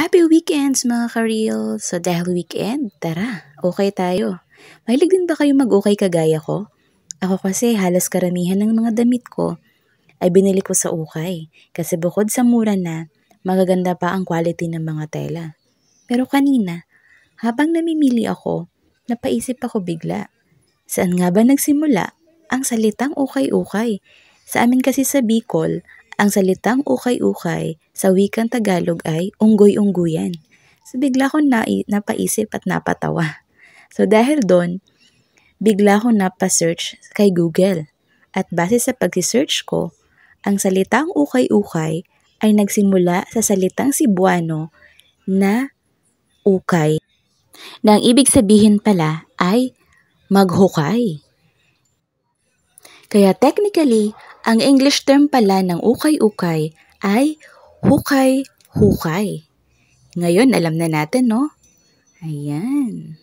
Happy weekends mga kareel! So dahil weekend, tara, okay tayo. Mahilig din ba kayo mag-okay kagaya ko? Ako kasi halos karamihan ng mga damit ko ay binili ko sa ukay kasi bukod sa mura na, magaganda pa ang quality ng mga tela. Pero kanina, habang namimili ako, napaisip ako bigla. Saan nga ba nagsimula ang salitang ukay-ukay? Sa amin kasi sa Bicol, ang salitang ukay-ukay sa wikang Tagalog ay unggoy-ungguyan. So bigla kong na napaisip at napatawa. So dahil doon, bigla kong napasearch kay Google. At base sa pag-search ko, ang salitang ukay-ukay ay nagsimula sa salitang Cebuano na ukay. Na ang ibig sabihin pala ay maghukay. Kaya technically, ang English term pala ng ukay-ukay ay hukay-hukay. Ngayon, alam na natin, no? Ayan.